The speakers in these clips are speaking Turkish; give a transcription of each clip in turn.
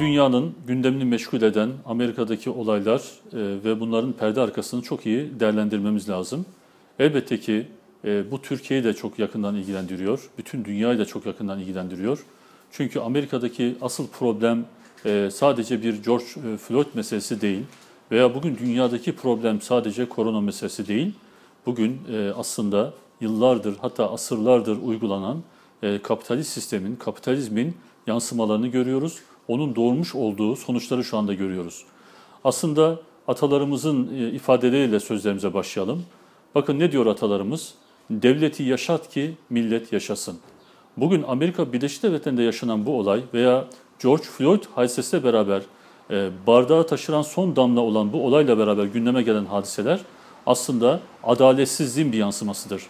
dünyanın gündemini meşgul eden Amerika'daki olaylar e, ve bunların perde arkasını çok iyi değerlendirmemiz lazım. Elbette ki e, bu Türkiye'yi de çok yakından ilgilendiriyor. Bütün dünyayı da çok yakından ilgilendiriyor. Çünkü Amerika'daki asıl problem e, sadece bir George Floyd meselesi değil veya bugün dünyadaki problem sadece korona meselesi değil. Bugün aslında yıllardır hatta asırlardır uygulanan kapitalist sistemin, kapitalizmin yansımalarını görüyoruz onun doğurmuş olduğu sonuçları şu anda görüyoruz. Aslında atalarımızın e, ifadeleriyle sözlerimize başlayalım. Bakın ne diyor atalarımız? Devleti yaşat ki millet yaşasın. Bugün Amerika Birleşik Devletleri'nde yaşanan bu olay veya George Floyd hadisesiyle beraber e, bardağa taşıran son damla olan bu olayla beraber gündeme gelen hadiseler aslında adaletsizliğin bir yansımasıdır.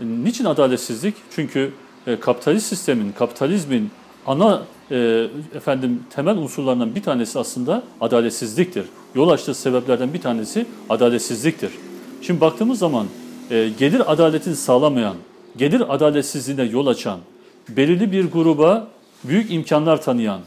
Niçin adaletsizlik? Çünkü e, kapitalist sistemin, kapitalizmin ana e, efendim temel unsurlarından bir tanesi aslında adaletsizliktir. Yol açtığı sebeplerden bir tanesi adaletsizliktir. Şimdi baktığımız zaman e, gelir adaletini sağlamayan, gelir adaletsizliğine yol açan, belirli bir gruba büyük imkanlar tanıyan,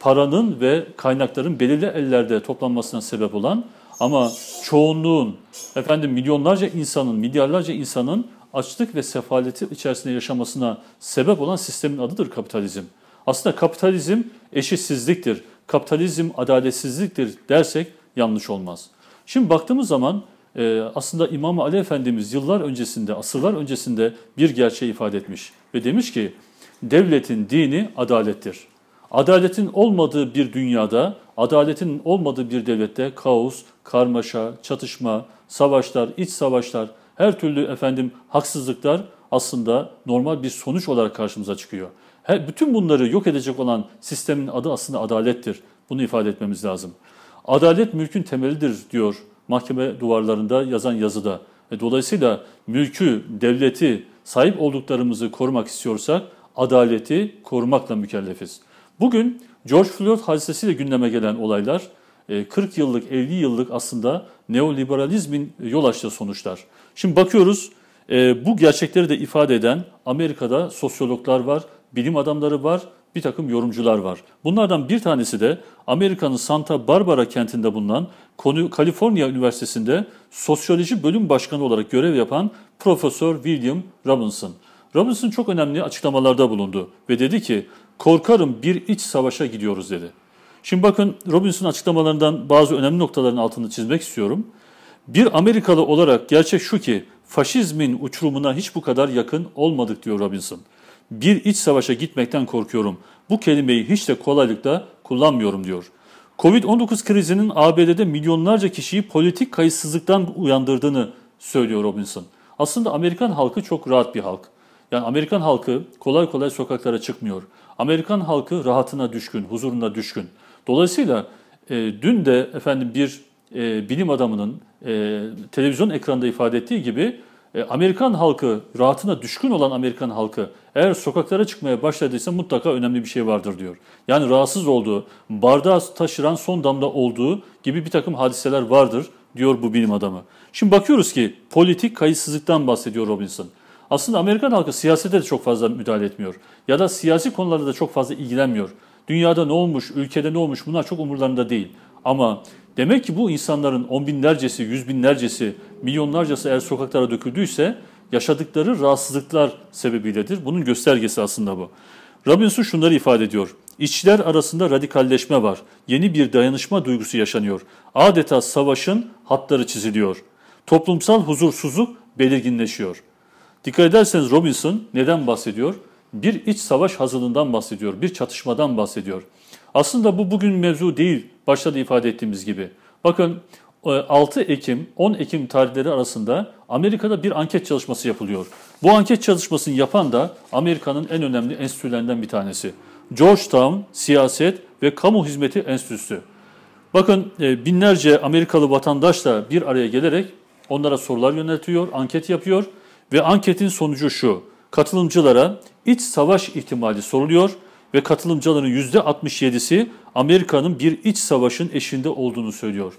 paranın ve kaynakların belirli ellerde toplanmasına sebep olan ama çoğunluğun, efendim milyonlarca insanın, milyarlarca insanın açlık ve sefaleti içerisinde yaşamasına sebep olan sistemin adıdır kapitalizm. Aslında kapitalizm eşitsizliktir, kapitalizm adaletsizliktir dersek yanlış olmaz. Şimdi baktığımız zaman e, aslında İmam Ali Efendimiz yıllar öncesinde, asırlar öncesinde bir gerçeği ifade etmiş ve demiş ki devletin dini adalettir. Adaletin olmadığı bir dünyada, adaletin olmadığı bir devlette kaos, karmaşa, çatışma, savaşlar, iç savaşlar, her türlü efendim haksızlıklar aslında normal bir sonuç olarak karşımıza çıkıyor bütün bunları yok edecek olan sistemin adı aslında adalettir. Bunu ifade etmemiz lazım. Adalet mülkün temelidir diyor mahkeme duvarlarında yazan yazıda. E, dolayısıyla mülkü, devleti, sahip olduklarımızı korumak istiyorsak adaleti korumakla mükellefiz. Bugün George Floyd hadisesiyle gündeme gelen olaylar 40 e, yıllık, 50 yıllık aslında neoliberalizmin yol açtığı sonuçlar. Şimdi bakıyoruz e, bu gerçekleri de ifade eden Amerika'da sosyologlar var, bilim adamları var, bir takım yorumcular var. Bunlardan bir tanesi de Amerika'nın Santa Barbara kentinde bulunan Kaliforniya Üniversitesi'nde sosyoloji bölüm başkanı olarak görev yapan Profesör William Robinson. Robinson çok önemli açıklamalarda bulundu ve dedi ki korkarım bir iç savaşa gidiyoruz dedi. Şimdi bakın Robinson açıklamalarından bazı önemli noktaların altını çizmek istiyorum. Bir Amerikalı olarak gerçek şu ki faşizmin uçurumuna hiç bu kadar yakın olmadık diyor Robinson bir iç savaşa gitmekten korkuyorum. Bu kelimeyi hiç de kolaylıkla kullanmıyorum diyor. Covid-19 krizinin ABD'de milyonlarca kişiyi politik kayıtsızlıktan uyandırdığını söylüyor Robinson. Aslında Amerikan halkı çok rahat bir halk. Yani Amerikan halkı kolay kolay sokaklara çıkmıyor. Amerikan halkı rahatına düşkün, huzuruna düşkün. Dolayısıyla e, dün de efendim bir e, bilim adamının e, televizyon ekranında ifade ettiği gibi e, Amerikan halkı, rahatına düşkün olan Amerikan halkı eğer sokaklara çıkmaya başladıysa mutlaka önemli bir şey vardır diyor. Yani rahatsız olduğu, bardağı taşıran son damla olduğu gibi bir takım hadiseler vardır diyor bu bilim adamı. Şimdi bakıyoruz ki politik kayıtsızlıktan bahsediyor Robinson. Aslında Amerikan halkı siyasete de çok fazla müdahale etmiyor. Ya da siyasi konularda da çok fazla ilgilenmiyor. Dünyada ne olmuş, ülkede ne olmuş bunlar çok umurlarında değil. Ama demek ki bu insanların on binlercesi, yüz binlercesi, milyonlarcası eğer sokaklara döküldüyse yaşadıkları rahatsızlıklar sebebiyledir. Bunun göstergesi aslında bu. Robinson şunları ifade ediyor. İşçiler arasında radikalleşme var. Yeni bir dayanışma duygusu yaşanıyor. Adeta savaşın hatları çiziliyor. Toplumsal huzursuzluk belirginleşiyor. Dikkat ederseniz Robinson neden bahsediyor? Bir iç savaş hazırlığından bahsediyor, bir çatışmadan bahsediyor. Aslında bu bugün mevzu değil başta da ifade ettiğimiz gibi. Bakın 6 e, Ekim, 10 Ekim tarihleri arasında Amerika'da bir anket çalışması yapılıyor. Bu anket çalışmasını yapan da Amerika'nın en önemli enstitülerinden bir tanesi. Georgetown Siyaset ve Kamu Hizmeti Enstitüsü. Bakın e, binlerce Amerikalı vatandaş da bir araya gelerek onlara sorular yöneltiyor, anket yapıyor ve anketin sonucu şu. Katılımcılara iç savaş ihtimali soruluyor ve katılımcıların %67'si Amerika'nın bir iç savaşın eşinde olduğunu söylüyor.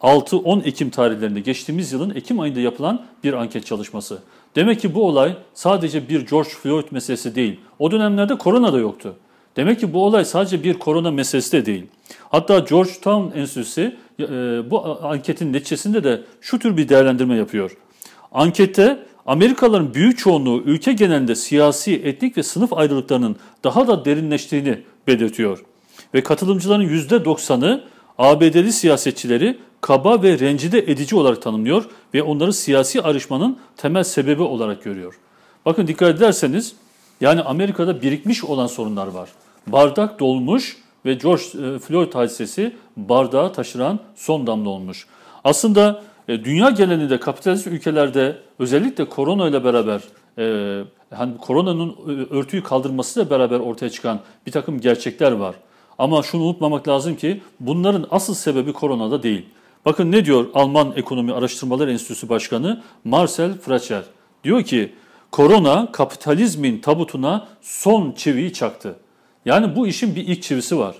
6-10 Ekim tarihlerinde geçtiğimiz yılın Ekim ayında yapılan bir anket çalışması. Demek ki bu olay sadece bir George Floyd meselesi değil. O dönemlerde korona da yoktu. Demek ki bu olay sadece bir korona meselesi de değil. Hatta Georgetown Enstitüsü e, bu anketin neticesinde de şu tür bir değerlendirme yapıyor. Ankette Amerikalıların büyük çoğunluğu ülke genelinde siyasi, etnik ve sınıf ayrılıklarının daha da derinleştiğini belirtiyor ve katılımcıların %90'ı ABD'li siyasetçileri kaba ve rencide edici olarak tanımlıyor ve onları siyasi arışmanın temel sebebi olarak görüyor. Bakın dikkat ederseniz yani Amerika'da birikmiş olan sorunlar var. Bardak dolmuş ve George e, Floyd hadisesi bardağı taşıran son damla olmuş. Aslında e, dünya genelinde kapitalist ülkelerde özellikle korona ile beraber e, hani koronanın örtüyü kaldırmasıyla beraber ortaya çıkan bir takım gerçekler var. Ama şunu unutmamak lazım ki bunların asıl sebebi koronada değil. Bakın ne diyor Alman Ekonomi Araştırmalar Enstitüsü Başkanı Marcel Fratscher. Diyor ki korona kapitalizmin tabutuna son çiviyi çaktı. Yani bu işin bir ilk çivisi var.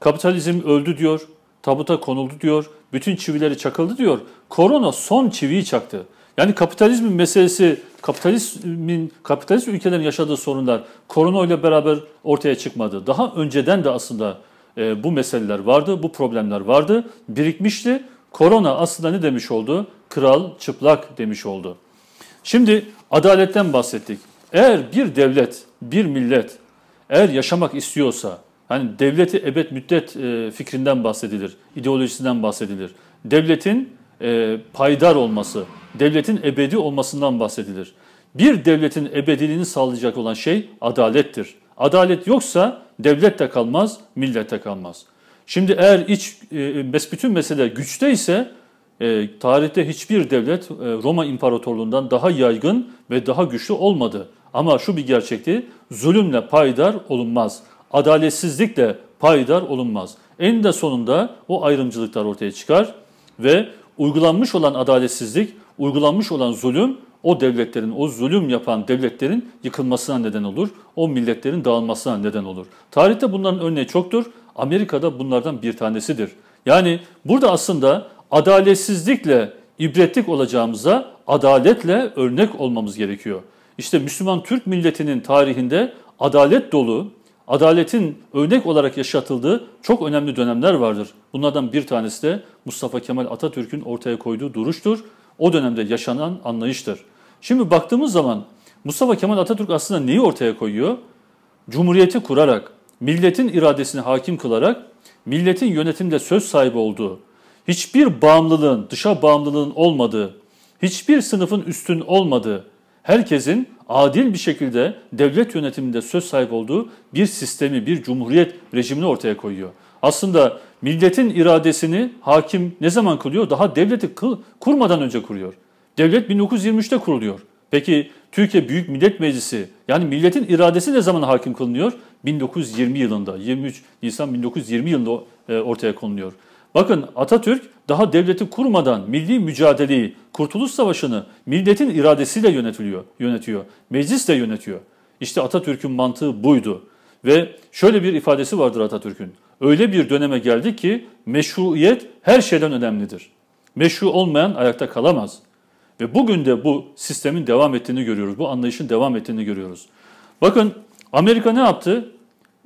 Kapitalizm öldü diyor, tabuta konuldu diyor, bütün çivileri çakıldı diyor. Korona son çiviyi çaktı. Yani kapitalizmin meselesi, kapitalizmin kapitalist ülkelerin yaşadığı sorunlar korona ile beraber ortaya çıkmadı. Daha önceden de aslında e, bu meseleler vardı, bu problemler vardı, birikmişti. Korona aslında ne demiş oldu? Kral çıplak demiş oldu. Şimdi adaletten bahsettik. Eğer bir devlet, bir millet eğer yaşamak istiyorsa, hani devleti ebed müddet e, fikrinden bahsedilir, ideolojisinden bahsedilir. Devletin e, paydar olması, devletin ebedi olmasından bahsedilir. Bir devletin ebediliğini sağlayacak olan şey adalettir. Adalet yoksa devlet de kalmaz, millet de kalmaz. Şimdi eğer iç e, e, bütün mesele güçte ise e, tarihte hiçbir devlet e, Roma İmparatorluğundan daha yaygın ve daha güçlü olmadı. Ama şu bir gerçekti, zulümle paydar olunmaz, adaletsizlikle paydar olunmaz. En de sonunda o ayrımcılıklar ortaya çıkar ve uygulanmış olan adaletsizlik uygulanmış olan zulüm o devletlerin, o zulüm yapan devletlerin yıkılmasına neden olur. O milletlerin dağılmasına neden olur. Tarihte bunların örneği çoktur. Amerika'da bunlardan bir tanesidir. Yani burada aslında adaletsizlikle ibretlik olacağımıza adaletle örnek olmamız gerekiyor. İşte Müslüman Türk milletinin tarihinde adalet dolu, adaletin örnek olarak yaşatıldığı çok önemli dönemler vardır. Bunlardan bir tanesi de Mustafa Kemal Atatürk'ün ortaya koyduğu duruştur o dönemde yaşanan anlayıştır. Şimdi baktığımız zaman Mustafa Kemal Atatürk aslında neyi ortaya koyuyor? Cumhuriyeti kurarak, milletin iradesini hakim kılarak, milletin yönetimde söz sahibi olduğu, hiçbir bağımlılığın, dışa bağımlılığın olmadığı, hiçbir sınıfın üstün olmadığı, herkesin adil bir şekilde devlet yönetiminde söz sahibi olduğu bir sistemi, bir cumhuriyet rejimini ortaya koyuyor. Aslında Milletin iradesini hakim ne zaman kılıyor? Daha devleti kıl, kurmadan önce kuruyor. Devlet 1923'te kuruluyor. Peki Türkiye Büyük Millet Meclisi yani milletin iradesi ne zaman hakim kılınıyor? 1920 yılında 23 Nisan 1920 yılında e, ortaya konuluyor. Bakın Atatürk daha devleti kurmadan milli mücadeleyi, Kurtuluş Savaşı'nı milletin iradesiyle yönetiliyor, yönetiyor. Meclis de yönetiyor. İşte Atatürk'ün mantığı buydu. Ve şöyle bir ifadesi vardır Atatürk'ün öyle bir döneme geldi ki meşruiyet her şeyden önemlidir. Meşru olmayan ayakta kalamaz. Ve bugün de bu sistemin devam ettiğini görüyoruz. Bu anlayışın devam ettiğini görüyoruz. Bakın Amerika ne yaptı?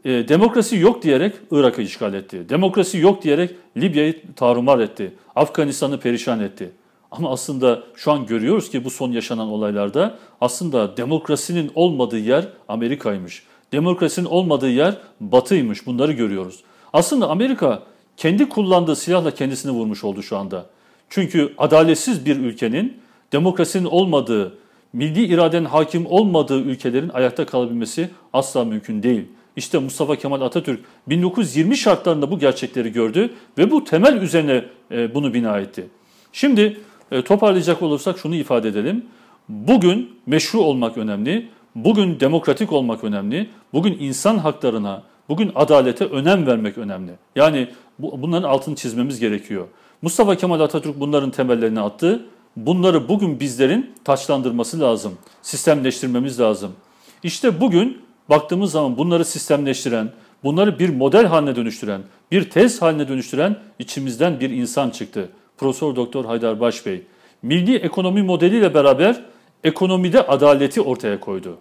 E, demokrasi yok diyerek Irak'ı işgal etti. Demokrasi yok diyerek Libya'yı tarumar etti. Afganistan'ı perişan etti. Ama aslında şu an görüyoruz ki bu son yaşanan olaylarda aslında demokrasinin olmadığı yer Amerika'ymış. Demokrasinin olmadığı yer Batı'ymış. Bunları görüyoruz. Aslında Amerika kendi kullandığı silahla kendisini vurmuş oldu şu anda. Çünkü adaletsiz bir ülkenin, demokrasinin olmadığı, milli iradenin hakim olmadığı ülkelerin ayakta kalabilmesi asla mümkün değil. İşte Mustafa Kemal Atatürk 1920 şartlarında bu gerçekleri gördü ve bu temel üzerine e, bunu bina etti. Şimdi e, toparlayacak olursak şunu ifade edelim. Bugün meşru olmak önemli, bugün demokratik olmak önemli, bugün insan haklarına, Bugün adalete önem vermek önemli. Yani bu, bunların altını çizmemiz gerekiyor. Mustafa Kemal Atatürk bunların temellerini attı. Bunları bugün bizlerin taçlandırması lazım. Sistemleştirmemiz lazım. İşte bugün baktığımız zaman bunları sistemleştiren, bunları bir model haline dönüştüren, bir tez haline dönüştüren içimizden bir insan çıktı. Profesör Doktor Haydar Başbey. Milli ekonomi modeliyle beraber ekonomide adaleti ortaya koydu.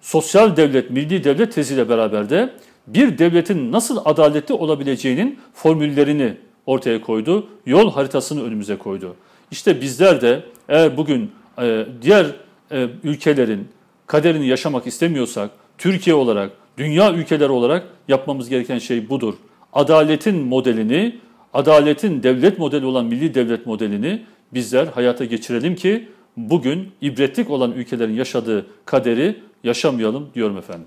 Sosyal devlet, milli devlet teziyle beraber de bir devletin nasıl adaletli olabileceğinin formüllerini ortaya koydu, yol haritasını önümüze koydu. İşte bizler de eğer bugün e, diğer e, ülkelerin kaderini yaşamak istemiyorsak, Türkiye olarak, dünya ülkeleri olarak yapmamız gereken şey budur. Adaletin modelini, adaletin devlet modeli olan milli devlet modelini bizler hayata geçirelim ki bugün ibretlik olan ülkelerin yaşadığı kaderi yaşamayalım diyorum efendim.